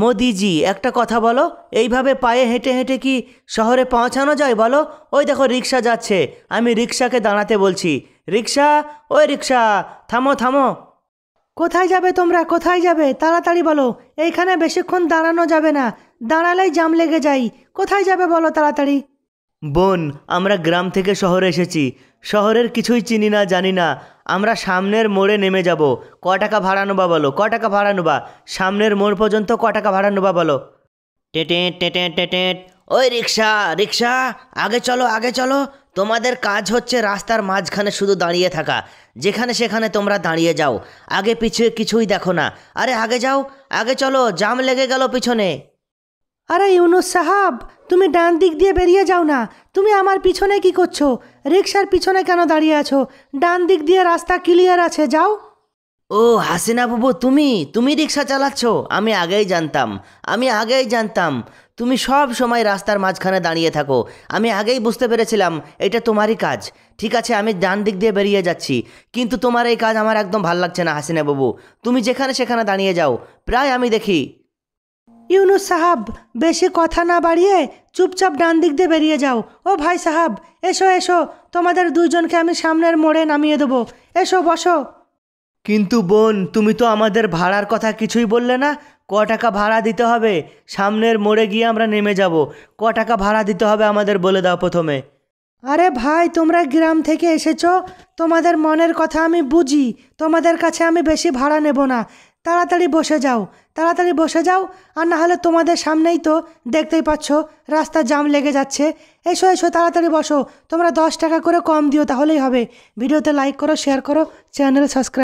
মোদিজি একটা কথা বলো এইভাবে পায়ে হেঁটে হেঁটে কি শহরে পৌঁছানো যায় বলো ওই দেখো রিক্সা যাচ্ছে আমি রিক্সাকে দাঁড়াতে বলছি রিক্সা ওই রিক্সা থামো থামো কোথায় যাবে তোমরা কোথায় যাবে তাড়াতাড়ি বলো এইখানে বেশিক্ষণ দাঁড়ানো যাবে না দাঁড়ালেই জাম লেগে যাই কোথায় যাবে বলো তাড়াতাড়ি বোন আমরা গ্রাম থেকে শহরে এসেছি শহরের কিছুই চিনি না জানি না আমরা সামনের মোড়ে নেমে যাব ক টাকা ভাড়া বা বলো ক টাকা ভাড়া নেবা সামনের মোড় পর্যন্ত ক টাকা ভাড়া নেবা বলো টেটে টেটে টেটে ওই রিক্সা রিক্সা আগে চলো আগে চলো তোমাদের কাজ হচ্ছে রাস্তার মাঝখানে শুধু দাঁড়িয়ে থাকা যেখানে সেখানে তোমরা দাঁড়িয়ে যাও আগে পিছিয়ে কিছুই দেখো না আরে আগে যাও আগে চলো জাম লেগে গেল পিছনে আরে ইউনুস সাহাব তুমি ডান দিক দিয়ে বেরিয়ে যাও না তুমি আমার পিছনে কি করছো রিক্সার পিছনে কেন দাঁড়িয়ে আছো ডান দিক দিয়ে রাস্তা ক্লিয়ার আছে যাও ও হাসিনা বাবু তুমি তুমি রিক্সা চালাচ্ছ আমি আগেই জানতাম আমি আগেই জানতাম তুমি সব সময় রাস্তার মাঝখানে দাঁড়িয়ে থাকো আমি আগেই বুঝতে পেরেছিলাম এটা তোমারই কাজ ঠিক আছে আমি ডান দিক দিয়ে বেরিয়ে যাচ্ছি কিন্তু তোমার এই কাজ আমার একদম ভাল লাগছে না হাসিনা বাবু তুমি যেখানে সেখানে দাঁড়িয়ে যাও প্রায় আমি দেখি ইউনুস সাহাব বেশি কথা না বাড়িয়ে চুপচাপ ডান দিক দিয়ে বেরিয়ে যাও ও ভাই সাহাব এসো এসো তোমাদের দুজনকে আমি সামনের মোড়ে নামিয়ে দেবো এসো বসো কিন্তু বোন তুমি তো আমাদের ভাড়ার কথা কিছুই বললে না ক টাকা ভাড়া দিতে হবে সামনের মোড়ে গিয়ে আমরা নেমে যাব ক টাকা ভাড়া দিতে হবে আমাদের বলে দাও প্রথমে আরে ভাই তোমরা গ্রাম থেকে এসেছো তোমাদের মনের কথা আমি বুঝি তোমাদের কাছে আমি বেশি ভাড়া নেব না তাড়াতাড়ি বসে যাও তাড়াতাড়ি বসে যাও আর না হলে তোমাদের সামনেই তো দেখতেই পাচ্ছ রাস্তা জাম লেগে যাচ্ছে এসো এসো তাড়াতাড়ি বসো তোমরা দশ টাকা করে কম দিও তাহলেই হবে ভিডিওতে লাইক করো শেয়ার করো চ্যানেল সাবস্ক্রাইব